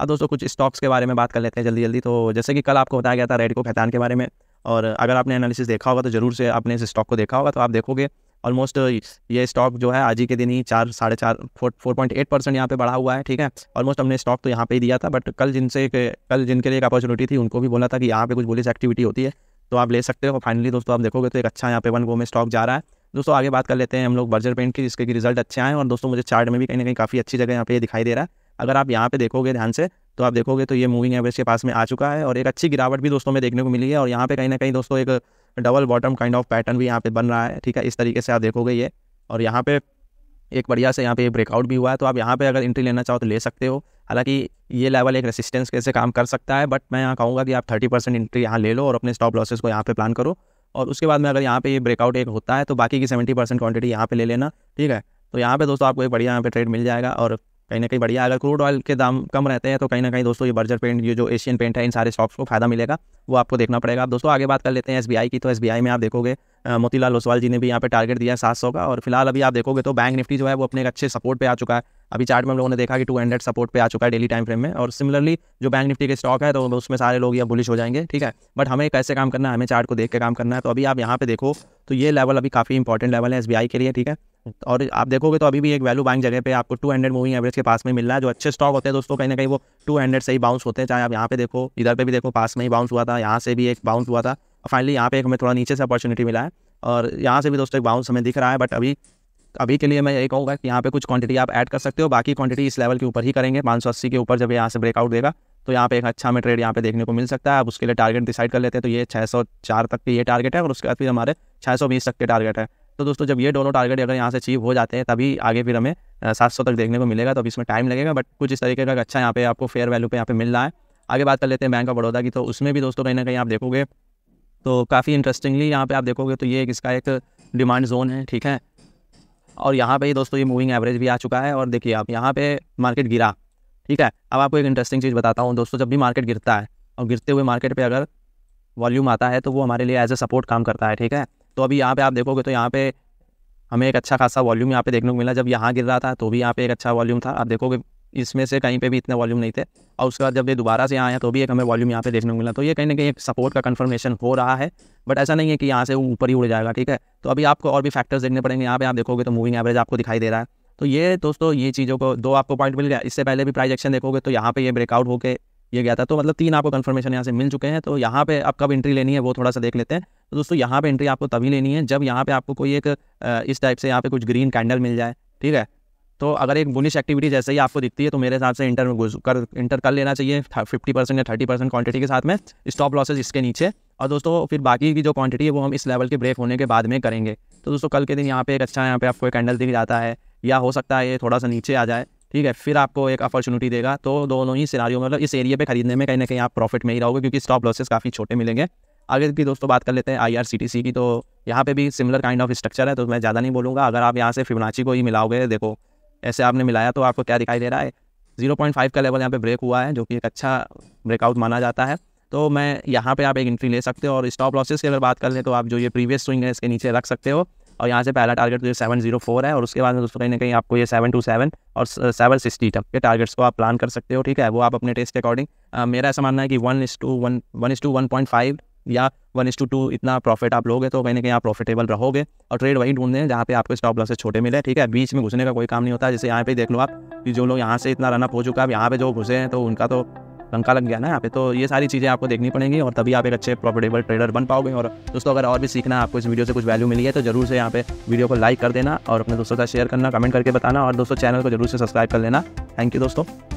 अब दोस्तों कुछ स्टॉक्स के बारे में बात कर लेते हैं जल्दी जल्दी तो जैसे कि कल आपको बताया गया था रेडको खैतान के बारे में और अगर आपने एनालिसिस देखा होगा तो ज़रूर से आपने इस स्टॉक को देखा होगा तो आप देखोगे ऑलमोस्ट ये स्टॉक जो है आज ही के दिन ही चार साढ़े चार four four point eight percent यहाँ पे बढ़ा हुआ है ठीक है ऑलमोस्ट हमने स्टॉक तो यहाँ पे ही दिया था बट कल जिनसे कल जिनके लिए एक अपॉर्चुनिटी थी उनको भी बोला था कि यहाँ पे कुछ बोलिस एक्टिविटी होती है तो आप ले सकते हो फाइनली दोस्तों आप देखोगे तो एक अच्छा यहाँ पे वन गो में स्टॉक जा रहा है दोस्तों आगे बात कर लेते हैं हम लोग बर्जर पेंट की जिसके रिजल्ट अच्छे आए और दोस्तों मुझे चार्ट में भी कहीं ना कहीं काफ़ी अच्छी जगह यहाँ पे दिखाई दे रहा है अगर आप यहाँ पे देखोगे ध्यान से तो आप देखोगे तो ये मूविंग एवरेज के पास में आ चुका है और एक अच्छी गिरावट भी दोस्तों में देखने को मिली है और यहाँ पे कहीं ना कहीं दोस्तों एक double bottom kind of pattern भी यहाँ पे बन रहा है ठीक है इस तरीके से आप देखोगे ये और यहाँ पे एक बढ़िया से यहाँ पे ब्रेकआउट भी हुआ है तो आप यहाँ पे अगर एंट्री लेना चाहो तो ले सकते हो हालांकि ये लेवल एक रेसिस्टेंस कैसे काम कर सकता है बट मैं यहाँ कहूँगा कि आप थर्टी परसेंट एंट्री यहाँ ले लो और अपने स्टॉप लॉसेस को यहाँ पे प्लान करो और उसके बाद में अगर यहाँ पे ये ब्रेकआउट एक होता है तो बाकी की सेवेंटी परसेंट क्वान्टिटी यहाँ पे ले लेना ठीक है तो यहाँ पे दोस्तों आपको एक बढ़िया यहाँ पे ट्रेड मिल जाएगा और कहीं ना कहीं बढ़िया अगर क्रूड ऑयल के दाम कम रहते हैं तो कहीं ना कहीं दोस्तों ये बर्जर पेंट ये जो एशियन पेंट है इन सारे स्टॉक्स को फायदा मिलेगा वो आपको देखना पड़ेगा आप दोस्तों आगे बात कर लेते हैं एस की तो एस में आप देखोगे मोतीलाल ओसवाल जी ने भी यहाँ पे टारगेट दिया सात सौ का और फिलहाल अभी आप देखोगे तो बैंक निफ्टी जो है वो अपने एक अच्छे सपोर्ट पे आ चुका है अभी चार्ट में हम लोगों ने देखा कि टू हंड्रेड सपोर्ट पे आ चुका है डेली टाइम फ्रेम में और सिमिलरली जो बैंक निफ्टी के स्टॉक है तो उसमें सारे लोग ये बुलिश हो जाएंगे ठीक है बट हमें कैसे काम करना है हमें चार्ट को देख के काम करना है तो अभी आप यहाँ पे देखो तो ये लेवल अभी काफ़ी इंपॉर्टेंट लेवल है एस के लिए ठीक है और आप देखोगे तो अभी भी एक वैल्यू बाइंग जगह पे आपको 200 मूविंग एवरेज के पास में मिल रहा है जो अच्छे स्टॉक होते हैं दोस्तों कहीं ना कहीं वो 200 से ही बाउंस होते हैं चाहे आप यहाँ पे देखो इधर पे भी देखो पास में ही बाउंस हुआ था यहाँ से भी एक बाउंस हुआ था फाइनली यहाँ पे एक हमें थोड़ा नीचे से अपॉर्चुनिटी मिला है और यहाँ से भी दोस्तों एक बाउंस हमें दिख रहा है बट अभी अभी के लिए मैं ये कहूँगा कि यहाँ पे कुछ क्वांटिटी आप ऐड कर सकते हो बाकी क्वांटिटी इस लेवल के ऊपर ही करेंगे पाँच के ऊपर जब यहाँ से ब्रेकआउट देगा तो यहाँ पे एक अच्छा हमें ट्रेड यहाँ पे देखने को मिल सकता है आप उसके लिए टारगेट डिसाइड कर लेते हैं तो ये 604 तक के ये टारगेट है और उसके बाद फिर हमारे 620 तक के टारगेट है तो दोस्तों जब ये दोनों टारगेट अगर यहाँ से अचीव हो जाते हैं तभी आगे फिर हमें सात सौ तक देखने को मिलेगा तो अब इसमें टाइम लगेगा बट कुछ इस तरीके का अच्छा यहाँ पे आपको फेयर वैल्यू पे यहाँ पे मिल रहा है आगे बात कर लेते हैं बैंक ऑफ बड़ौदा की तो उसमें भी दोस्तों कहीं ना कहीं आप देखोगे तो काफ़ी इंटरेस्टिंगली यहाँ पे आप देखोगे तो ये इसका एक डिमांड जोन है ठीक है और यहाँ पे ही दोस्तों ये मूविंग एवरेज भी आ चुका है और देखिए आप यहाँ पे मार्केट गिरा ठीक है अब आपको एक इंटरेस्टिंग चीज़ बताता हूँ दोस्तों जब भी मार्केट गिरता है और गिरते हुए मार्केट पर अगर वॉल्यूम आता है तो वो हमारे लिए एज ए सपोर्ट काम करता है ठीक है तो अभी यहाँ पे आप देखोगे तो यहाँ पे हमें एक अच्छा खासा वॉल्यूम यहाँ पे देखने को मिला जब यहाँ गिर रहा था तो भी यहाँ पे एक अच्छा वॉल्यूम था आप देखोगे इसमें से कहीं पे भी इतने वॉल्यूम नहीं थे और उसके बाद जब ये दोबारा से यहाँ आया तो भी एक हमें वॉल्यूम यहाँ पे देखने को मिला तो ये कहीं ना कहीं एक सपोर्ट का कन्फर्मेशन हो रहा है बट ऐसा नहीं है कि यहाँ से ऊपर ही उड़ जाएगा ठीक है तो अभी आपको और भी फैक्टर्स देखने पड़ेंगे यहाँ पे आप देखोगे तो मूविंग एवरेज आपको दिखाई दे रहा है तो ये दोस्तों ये चीज़ों को दो आपको पॉइंट मिल गया इससे पहले भी प्राइज एक्शन देखोगे तो यहाँ पे ये ब्रेकआउट होकर ये गया था तो मतलब तीन आपको कन्फर्मेशन यहाँ से मिल चुके हैं तो यहाँ पे आप कब एंट्री लेनी है वो थोड़ा सा देख लेते हैं तो दोस्तों यहाँ पे एंट्री आपको तभी लेनी है जब यहाँ पे आपको कोई एक इस टाइप से यहाँ पे कुछ ग्रीन कैंडल मिल जाए ठीक है तो अगर एक बुनिश एक्टिविटी जैसे ही आपको दिखती है तो मेरे हिसाब से इंटर कर इंटर कर लेना चाहिए फिफ्टी परसेंट या थर्टी परसेंट के साथ में स्टॉप लॉसेज इसके नीचे और दोस्तों फिर बाकी की जो क्वांटिटी है वो हम इस लेवल के ब्रेक होने के बाद में करेंगे तो दोस्तों कल के दिन यहाँ पे एक अच्छा यहाँ पे आपको कैंडल दिख जाता है या हो सकता है ये थोड़ा सा नीचे आ जाए ठीक है फिर आपको एक अपॉर्चुनिटी देगा तो दोनों ही सिनारियों में मतलब इस एरिया पे खरीदने में कहीं ना कहीं आप प्रॉफिट में ही रहोगे क्योंकि स्टॉप लॉसेस काफ़ी छोटे मिलेंगे आगे की दोस्तों बात कर लेते हैं आई की तो यहाँ पे भी सिमिलर काइंड ऑफ स्ट्रक्चर है तो मैं ज़्यादा नहीं बोलूँगा अगर आप यहाँ से फिबनाची को ही मिलाओगे देखो ऐसे आपने मिलाया तो आपको क्या दिखाई दे रहा है जीरो का लेवल यहाँ पे ब्रेक हुआ है जो कि एक अच्छा ब्रेकआउट माना जाता है तो मैं यहाँ पे आप एक एंट्री ले सकते हो और स्टॉप लॉसेस की अगर बात कर लें तो आप जो ये प्रीवियस स्विंग है इसके नीचे रख सकते हो और यहाँ से पहला टारगेट तो ये सेवन जीरो फोर है और उसके बाद में दोस्तों कहीं ना कहीं आपको ये सेवन टू सेवन और सेवन सिक्सटी तक के टारगेट्स को आप प्लान कर सकते हो ठीक है वो आप अपने टेस्ट के अकॉर्डिंग मेरा ऐसा मानना है कि one is to one one is to one point five या वन इस टू टू इतना प्रॉफिट आप लोगे तो कहीं ना कहीं आप प्रॉफिटेबल रहोगे और ट्रेड वही ढूंढने हैं जहाँ पे आपको स्टॉप लॉसेस छोटे मिले ठीक है बीच में घुसने का कोई काम नहीं होता जैसे यहाँ पे देख लो आप कि जो लोग यहाँ से इतना रनअप हो चुका है अब यहाँ पे जो घुसे हैं तो उनका तो पंखा लग गया ना यहाँ पे तो ये सारी चीज़ें आपको देखनी पड़ेंगी और तभी आप एक अच्छे प्रॉफिटेबल ट्रेडर बन पाओगे और दोस्तों अगर और भी सीखना आपको इस वीडियो से कुछ वैल्यू मिली है तो जरूर से यहाँ पे वीडियो को लाइक कर देना और अपने दोस्तों का शेयर करना कमेंट करके बताना और दोस्तों चैनल को जरूर से सब्सक्राइब कर लेना थैंक यू दोस्तों